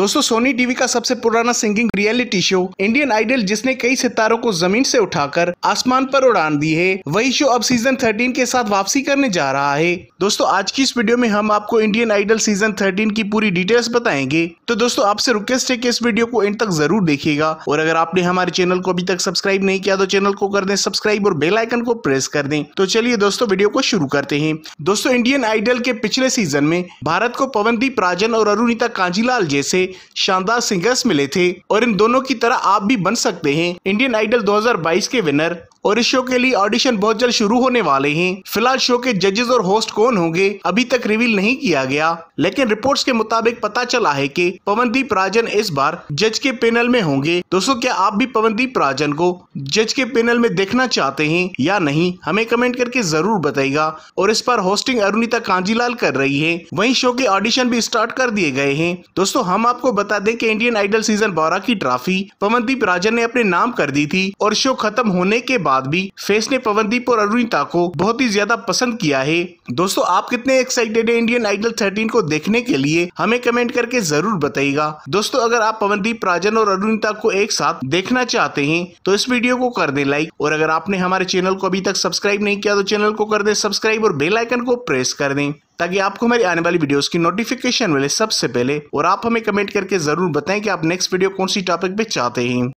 दोस्तों Sony TV का सबसे पुराना singing reality show Indian Idol जिसने कई सितारों को जमीन से उठाकर आसमान पर उड़ान दी है वही शो अब सीजन 13 के साथ वापसी करने जा रहा है दोस्तों आज की इस वीडियो में हम आपको इंडियन आइडल सीजन 13 की पूरी डिटेल्स बताएंगे तो दोस्तों आपसे रिक्वेस्ट है की इस वीडियो को एंड तक जरूर देखेगा और अगर आपने हमारे चैनल को अभी तक सब्सक्राइब नहीं किया तो चैनल को कर दे सब्सक्राइब और बेलाइकन को प्रेस कर दें तो चलिए दोस्तों वीडियो को शुरू करते हैं दोस्तों इंडियन आइडल के पिछले सीजन में भारत को पवनदीप राजन और अरुणिता कांजीलाल जैसे शानदार सिंगर्स मिले थे और इन दोनों की तरह आप भी बन सकते हैं इंडियन आइडल 2022 के विनर और इस शो के लिए ऑडिशन बहुत जल्द शुरू होने वाले हैं फिलहाल शो के जजेस और होस्ट कौन होंगे अभी तक रिवील नहीं किया गया लेकिन रिपोर्ट्स के मुताबिक पता चला है कि पवनदीप राजन इस बार जज के पैनल में होंगे दोस्तों क्या आप भी पवनदीप राजन को जज के पैनल में देखना चाहते हैं या नहीं हमें कमेंट करके जरूर बताएगा और इस पर होस्टिंग अरुणिता कांजीलाल कर रही है वही शो के ऑडिशन भी स्टार्ट कर दिए गए हैं दोस्तों हम आपको बता दें की इंडियन आइडल सीजन बारह की ट्रॉफी पवनदीप राजन ने अपने नाम कर दी थी और शो खत्म होने के बाद बाद भी फेस ने पवनदीप और अरुणिता को बहुत ही ज्यादा पसंद किया है दोस्तों आप कितने एक्साइटेड है इंडियन आइडल थर्टीन को देखने के लिए हमें कमेंट करके जरूर बताइएगा दोस्तों अगर आप पवनदीप राजन और अरुणिता को एक साथ देखना चाहते हैं तो इस वीडियो को कर दे लाइक और अगर आपने हमारे चैनल को अभी तक सब्सक्राइब नहीं किया तो चैनल को कर दे सब्सक्राइब और बेल आइकन को प्रेस कर दें ताकि आपको हमारी आने वाली वीडियोस की नोटिफिकेशन मिले सबसे पहले और आप हमें कमेंट करके जरूर बताएं कि आप नेक्स्ट वीडियो कौन सी टॉपिक पे चाहते हैं